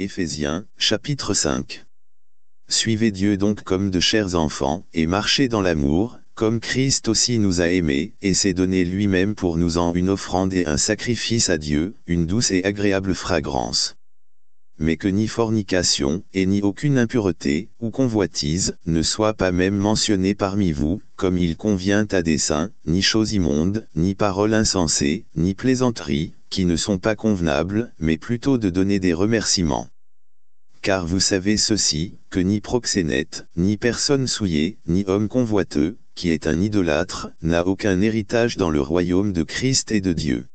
Ephésiens, chapitre 5. Suivez Dieu donc comme de chers enfants, et marchez dans l'amour, comme Christ aussi nous a aimés, et s'est donné lui-même pour nous en une offrande et un sacrifice à Dieu, une douce et agréable fragrance. Mais que ni fornication, et ni aucune impureté, ou convoitise, ne soit pas même mentionnée parmi vous, comme il convient à des saints, ni chose immonde, ni parole insensée, ni plaisanterie, qui ne sont pas convenables, mais plutôt de donner des remerciements. Car vous savez ceci, que ni proxénète, ni personne souillée, ni homme convoiteux, qui est un idolâtre, n'a aucun héritage dans le royaume de Christ et de Dieu.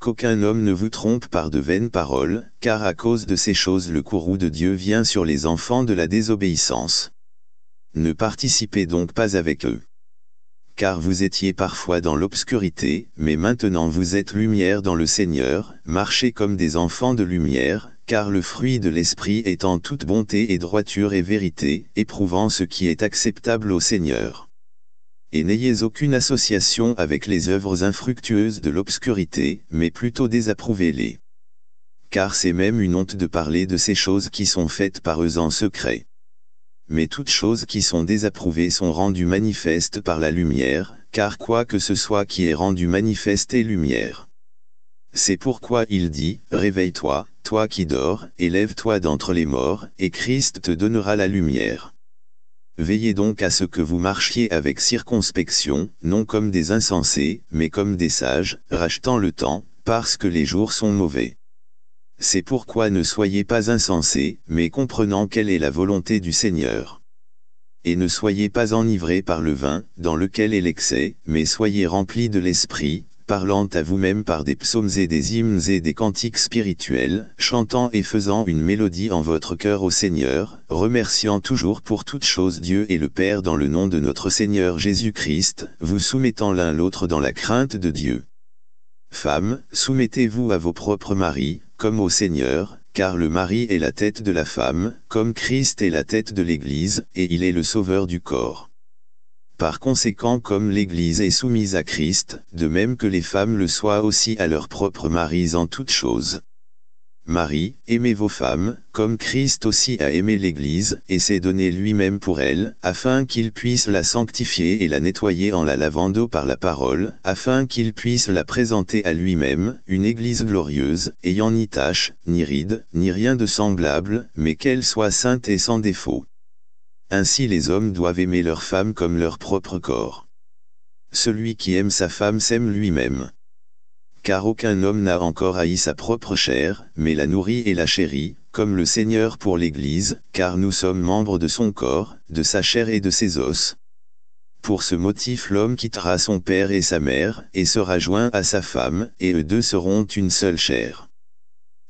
Qu'aucun homme ne vous trompe par de vaines paroles, car à cause de ces choses le courroux de Dieu vient sur les enfants de la désobéissance. Ne participez donc pas avec eux car vous étiez parfois dans l'obscurité, mais maintenant vous êtes lumière dans le Seigneur, marchez comme des enfants de lumière, car le fruit de l'Esprit est en toute bonté et droiture et vérité, éprouvant ce qui est acceptable au Seigneur. Et n'ayez aucune association avec les œuvres infructueuses de l'obscurité, mais plutôt désapprouvez-les. Car c'est même une honte de parler de ces choses qui sont faites par eux en secret mais toutes choses qui sont désapprouvées sont rendues manifestes par la lumière, car quoi que ce soit qui est rendu manifeste est lumière. C'est pourquoi il dit, Réveille-toi, toi qui dors, élève toi d'entre les morts, et Christ te donnera la lumière. Veillez donc à ce que vous marchiez avec circonspection, non comme des insensés, mais comme des sages, rachetant le temps, parce que les jours sont mauvais. C'est pourquoi ne soyez pas insensés, mais comprenant quelle est la volonté du Seigneur. Et ne soyez pas enivrés par le vin, dans lequel est l'excès, mais soyez remplis de l'Esprit, parlant à vous-même par des psaumes et des hymnes et des cantiques spirituels, chantant et faisant une mélodie en votre cœur au Seigneur, remerciant toujours pour toutes choses Dieu et le Père dans le nom de notre Seigneur Jésus-Christ, vous soumettant l'un l'autre dans la crainte de Dieu. Femmes, soumettez-vous à vos propres maris, comme au Seigneur, car le mari est la tête de la femme, comme Christ est la tête de l'Église, et il est le sauveur du corps. Par conséquent comme l'Église est soumise à Christ, de même que les femmes le soient aussi à leurs propres maris en toutes choses. Marie, aimez vos femmes, comme Christ aussi a aimé l'Église, et s'est donné lui-même pour elle, afin qu'il puisse la sanctifier et la nettoyer en la lavant d'eau par la parole, afin qu'il puisse la présenter à lui-même, une Église glorieuse, ayant ni tache, ni ride, ni rien de semblable, mais qu'elle soit sainte et sans défaut. Ainsi les hommes doivent aimer leurs femmes comme leur propre corps. Celui qui aime sa femme s'aime lui-même car aucun homme n'a encore haï sa propre chair, mais la nourrit et la chérit, comme le Seigneur pour l'Église, car nous sommes membres de son corps, de sa chair et de ses os. Pour ce motif l'homme quittera son père et sa mère, et sera joint à sa femme, et eux deux seront une seule chair.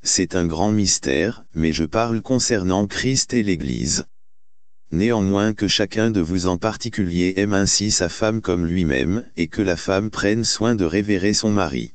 C'est un grand mystère, mais je parle concernant Christ et l'Église. Néanmoins que chacun de vous en particulier aime ainsi sa femme comme lui-même, et que la femme prenne soin de révérer son mari.